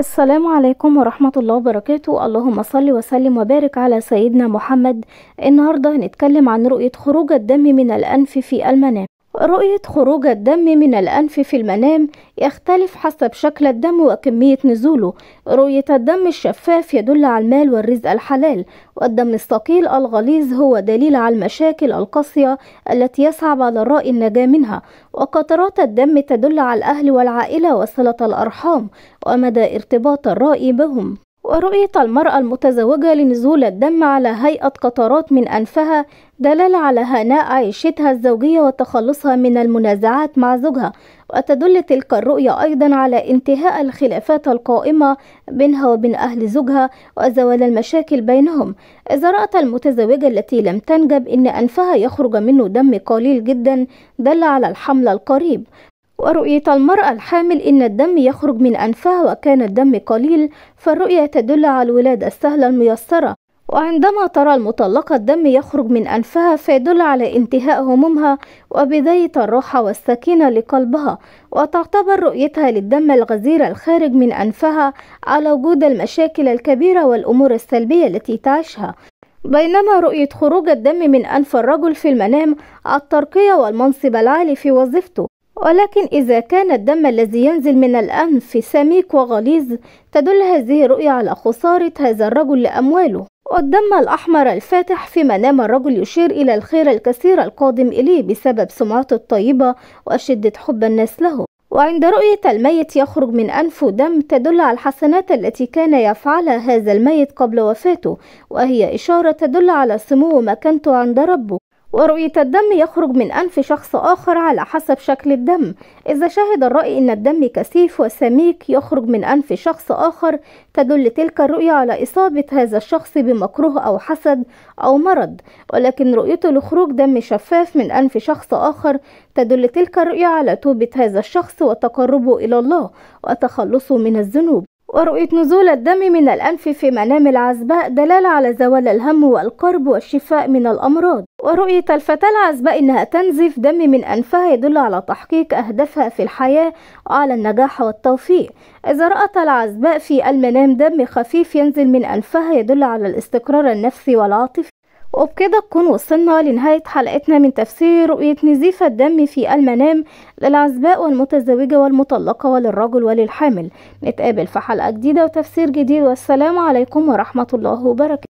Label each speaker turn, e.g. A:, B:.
A: السلام عليكم ورحمة الله وبركاته اللهم صل وسلم وبارك على سيدنا محمد النهاردة هنتكلم عن رؤية خروج الدم من الأنف في المنام رؤية خروج الدم من الأنف في المنام يختلف حسب شكل الدم وكمية نزوله رؤية الدم الشفاف يدل على المال والرزق الحلال والدم الثقيل الغليظ هو دليل على المشاكل القاسية التي يصعب على الرأي النجاة منها وقطرات الدم تدل على الأهل والعائلة وصلة الأرحام ومدى ارتباط الرأي بهم ورؤية المرأة المتزوجة لنزول الدم على هيئة قطرات من أنفها دلالة على هناء عيشتها الزوجية وتخلصها من المنازعات مع زوجها وتدل تلك الرؤية أيضا على انتهاء الخلافات القائمة بينها وبين أهل زوجها وزوال المشاكل بينهم إذا رأت المتزوجة التي لم تنجب أن أنفها يخرج منه دم قليل جدا دل على الحمل القريب ورؤية المرأة الحامل إن الدم يخرج من أنفها وكان الدم قليل فالرؤية تدل على الولادة السهلة الميسرة وعندما ترى المطلقة الدم يخرج من أنفها فيدل على انتهاء همومها وبداية الراحة والسكينة لقلبها وتعتبر رؤيتها للدم الغزير الخارج من أنفها على وجود المشاكل الكبيرة والأمور السلبية التي تعيشها بينما رؤية خروج الدم من أنف الرجل في المنام الترقية والمنصب العالي في وظيفته ولكن إذا كان الدم الذي ينزل من الأنف سميك وغليظ تدل هذه الرؤية على خسارة هذا الرجل لأمواله والدم الأحمر الفاتح في منام الرجل يشير إلى الخير الكثير القادم إليه بسبب سمعته الطيبة وشدة حب الناس له وعند رؤية الميت يخرج من أنفه دم تدل على الحسنات التي كان يفعلها هذا الميت قبل وفاته وهي إشارة تدل على سمو مكانته عند ربه ورؤية الدم يخرج من أنف شخص آخر على حسب شكل الدم إذا شهد الرأي أن الدم كثيف وسميك يخرج من أنف شخص آخر تدل تلك الرؤية على إصابة هذا الشخص بمكروه أو حسد أو مرض ولكن رؤيته لخروج دم شفاف من أنف شخص آخر تدل تلك الرؤية على توبة هذا الشخص وتقربه إلى الله وتخلصه من الذنوب ورؤية نزول الدم من الأنف في منام العزباء دلالة على زوال الهم والقرب والشفاء من الأمراض ورؤية الفتاة العزباء إنها تنزف دم من أنفها يدل على تحقيق أهدافها في الحياة وعلى النجاح والتوفيق إذا رأت العزباء في المنام دم خفيف ينزل من أنفها يدل على الاستقرار النفسي والعاطفي وبكده تكون وصلنا لنهاية حلقتنا من تفسير رؤية نزيف الدم في المنام للعزباء والمتزوجة والمطلقة وللرجل وللحامل نتقابل في حلقة جديدة وتفسير جديد والسلام عليكم ورحمة الله وبركاته